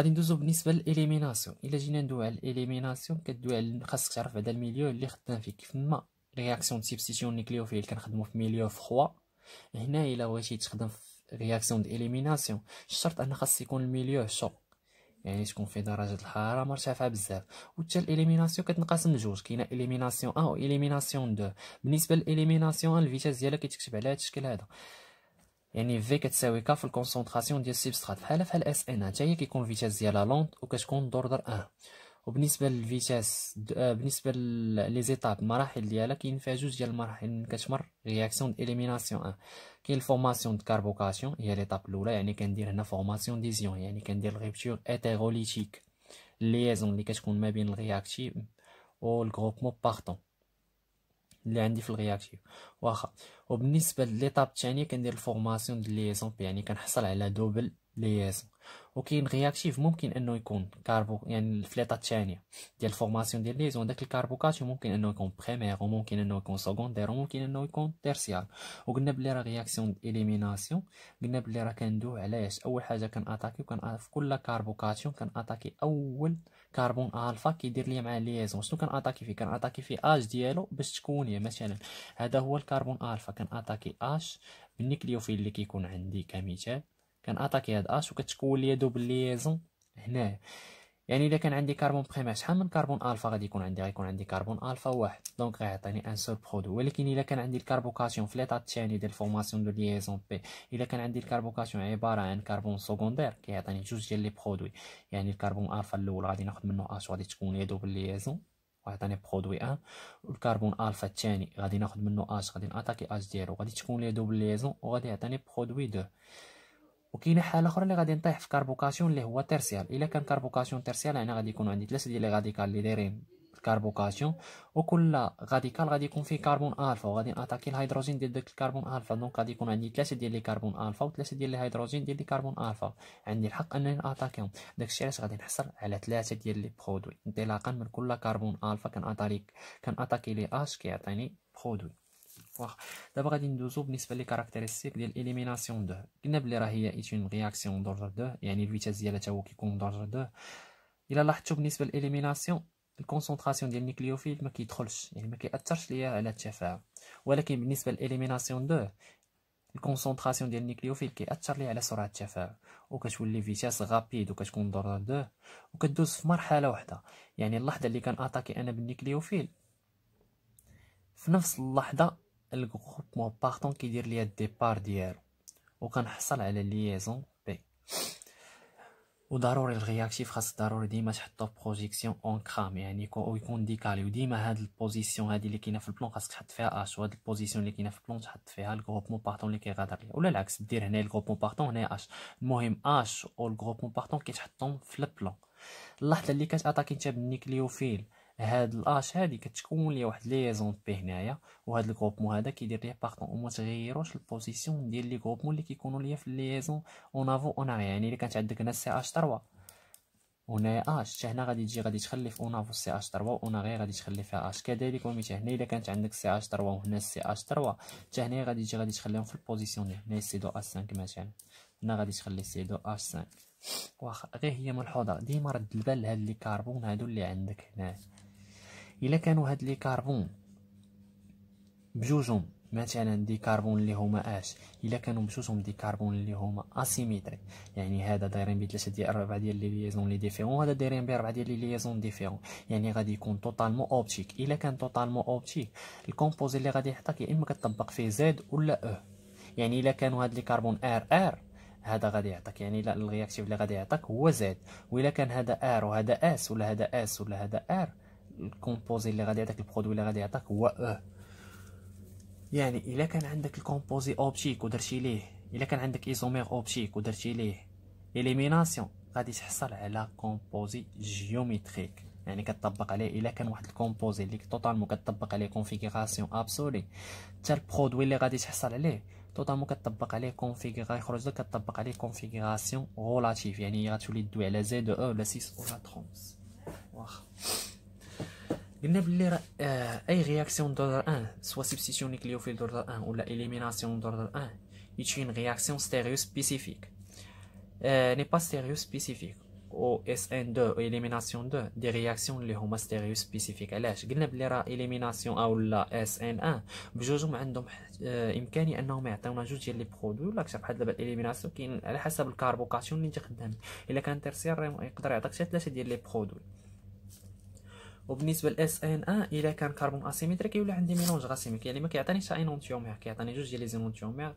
غادي ندوزو بالنسبه للاليميناسيون الا جينا ندوي على الاليميناسيون كدوي على خاصك تعرف بعدا الميليو اللي خدام فيه كيف ما رياكسيون سبستيسيون نيكليوفيل كنخدمو في ميليو فخوا هنا الا بغيتي تخدم في رياكسيون د اليميناسيون الشرط ان خاص يكون الميليو شو يعني تكون فيه درجه الحراره مرتفعه بزاف حتى الاليميناسيون كتنقسم لجوج كاينه اليميناسيون ا و اليميناسيون دو بالنسبه للاليميناسيون الفيتاز ديالها كيتكتب على هذا الشكل هذا يعني في كتساوي كا في الكونسونطراسيون ديال السبسترات بحالها بحال اس ان حتى هي كيكون فيتاس ديالها لونت وكتكون دوردر ان وبالنسبه للفيتاس بالنسبه آه، لي زيتاب المراحل ديالها كاين فيها جوج ديال المراحل كتمر رياكسيون ديليميناسيون ان كاين الفورماسيون د كاربوكاسيون هي ليتاب الاولى يعني كندير هنا فورماسيون ديزيون يعني كندير غيبتور اتيروليتيك ليزون اللي كتكون ما بين الرياكتيف الكروبمو بارتون اللي عندي في الرياكتيف واخا وبالنسبه لليطاب الثانيه كندير الفورماسيون ديال ليزون يعني كنحصل على دوبل ليزون وكاين غياكتيف ممكن انه يكون كاربو يعني الفليطه الثانيه ديال الفورماسيون ديال ليزون داك الكاربوكاتيو ممكن انه يكون بريمير وممكن انه يكون سكوندير وممكن انه يكون تيرسيال وقلنا بلي راه غياكسيون اليميناسيون قلنا بلي راه كندو علاش اول حاجه كناتاكي وكان في كل كاربوكاتيون كناتاكي اول كربون الفا كيدير لي مع ليزون شنو كناتاكي فيه كناتاكي فيه اج ديالو باش تكون مثلا هذا هو الكربون الفا كناتاكي اش بالنيكليوفيل اللي كيكون عندي كمثال كان اتاكي هاد اش وكتكون ليا دوبل ليزون هنا يعني الا كان عندي كربون بريمير شحال من كربون الفا غادي يكون عندي غيكون عندي كربون الفا واحد دونك غيعطيني ان سول برودوي ولكن الا كان عندي الكربوكاسيون في الثاني ديال فورماسيون دو ليزون بي الا كان عندي الكربوكاسيون عباره عن كربون سكوندير كيعطيني جوج ديال لي برودوي يعني الكربون الفا الاول غادي ناخذ منه اش غادي تكون ليا دوبل ليزون وعطاني برودوي ان والكربون الفا الثاني غادي ناخذ منه اش غادي ناتاكي اش ديالو غادي تكون ليا دوبل ليزون وغادي يعطيني برودوي دو وكاينه حاله اخرى اللي غادي نطيح في كاربوكاسيون اللي هو تيرسيال الا كان كاربوكاسيون تيرسيال يعني غادي يكون عندي ثلاثه ديال لي غاديكال اللي دايرين الكاربوكاسيون وكل غاديكال غادي يكون فيه كربون الفا وغادي ناتاكي الهيدروجين ديال داك الكربون الفا دونك غادي يكون عندي ثلاثه ديال لي كربون الفا وثلاثه ديال الهيدروجين ديال لي كربون الفا عندي الحق انني ناتاكيهم داكشي علاش غادي نحصل على ثلاثه ديال لي برودوي انطلاقا من كل كربون الفا كان اتاكي لي اش كيعطيني برودوي واخا دابا غادي ندوزو بالنسبه لي كاركتيرستيك ديال اليميناسيون دو قلنا بلي راه هي ايتون رياكسيون دورجر دو يعني الفيتاس ديالها تا هو كيكون دورجر دو الا لاحظتو بالنسبه لاليميناسيون الكونسونطراسيون ديال النيكليوفيل ما كيدخلش يعني ما كياثرش ليا على التفاعل ولكن بالنسبه لاليميناسيون دو الكونسونطراسيون ديال النيكليوفيل كياثر ليه على سرعه التفاعل وكتولي فيتاس غابيد وكتكون دورجر دو وكدوز في مرحله واحده يعني اللحظه اللي كان اتاكي انا بالنيكليوفيل في نفس اللحظه الجروبمون بارتون كيدير ليا الديبار ديالو وكنحصل على ليزون بي وضروري الرياكتيف خاص ضروري ديما تحطو بروجيكسيون اون كرام يعني يكون ديكالي وديما هاد البوزيسيون هادي اللي كاينه في البلون خاصك تحط فيها اش وهاد البوزيسيون اللي كاينه في البلون تحط فيها الجروبمون بارتون اللي كيغادر ليا ولا العكس دير هنا الجروبمون بارتون هنا اش المهم اش والجروبمون بارتون كيتحطهم في البلون اللحظه اللي كتعطاك انت بالنيكليوفيل هاد الاش هادي كتكون ليا واحد ليزون بي هنايا وهاد الكروبمون هذا كيدير ليه بارطون وما تغيروش البوزيسيون ديال لي كروبمون اللي كيكونوا ليا في ليزون اون افو اون اري يعني الا كانت عندك هنا سي اش 3 هنا اش حتى هنا غادي تجي غادي تخلي في اون افو سي اش 3 اون اري غادي تخلي فيها اش كذلك ومثال هنا الا كانت عندك سي اش 3 وهنا سي اش 3 حتى هنا غادي تجي غادي تخليهم في البوزيسيون ديال هنا سي دو اش 5 مثلا هنا غادي تخلي سي دو اش 5 واخا غير هي ملحوظه ديما رد البال لهاد لي كاربون هادو اللي عندك هنا الا كانوا هاد لي كربون بجوجهم مثلا دي كربون اللي هما اش الا كانوا بجوجهم دي كربون اللي هما اسيميتري يعني هذا دايرين بثلاثه ديال اربعه ديال لي ليزون لي ديفيرون هذا دايرين باربعه ديال لي ليزون ديفيرون يعني غادي يكون توتالمون اوبتيك الا كان توتالمون اوبتيك الكومبوزي اللي غادي يحطك يا اما كتطبق فيه زيد ولا او يعني الا كانوا هاد لي كربون ار ار هذا غادي يعطيك يعني لا الرياكتيف اللي غادي يعطيك هو زاد و كان هذا ار وهذا اس ولا هذا اس ولا هذا ار الكومبوزي اللي غادي يعطيك البرودوي اللي غادي يعطيك هو او يعني الا كان عندك الكومبوزي اوبتيك ودرتي ليه الا كان عندك ايزومير اوبتيك ودرتي ليه اليميناسيون غادي تحصل على كومبوزي جيومتريك يعني كتطبق عليه الا كان واحد الكومبوزي اللي توتالمون كتطبق عليه كونفيغوراسيون ابسولي حتى البرودوي اللي غادي تحصل عليه توتالمون كتطبق عليه كونفيغ يخرج لك كتطبق عليه كونفيغوراسيون غولاتيف يعني غتولي دوي على زيد او e، ولا 6 ولا 30 واخا قلنا بلي راه اي رياكسيون دو ان سوا سبستيتيون نيكليوفيل دوردر ان ولا اليميناسيون ان 1 يتشين رياكسيون ستيريو سبيسيفيك ني با ستيريو سبيسيفيك و اس ان 2 و اليميناسيون 2 دي رياكسيون اللي هما ستيريو سبيسيفيك علاش قلنا بلي راه اليميناسيون او لا اس ان 1 بجوجهم عندهم آه، امكانيه انهم يعطيونا جوج ديال لي برودوي ولا كتعرف بحال دابا اليميناسيون كاين على حسب الكاربوكاسيون اللي انت الا كان تيرسيير يقدر يعطيك حتى ثلاثه ديال لي برودوي وبالنسبه لاس ان ان الا كان كربون اسيمتري كيولي عندي ميلونج غاسيميك يعني ما كيعطينيش اينونتيومير كيعطيني جوج ديال لي زينونتيومير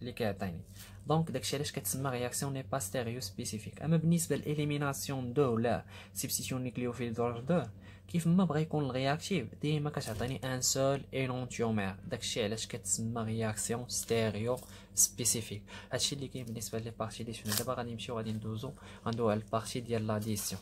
اللي كيعطيني دونك داكشي علاش كتسمى رياكسيون ني با ستيريو سبيسيفيك اما بالنسبه للاليميناسيون دو ولا سبستيسيون نيكليوفيل دور دو كيف ما بغى يكون الرياكتيف ديما كتعطيني ان سول اينونتيومير داكشي علاش كتسمى رياكسيون ستيريو سبيسيفيك هادشي اللي كاين بالنسبه لي بارتي ديال دابا غادي نمشيو غادي ندوزو غندوزو على البارتي ديال لاديسيون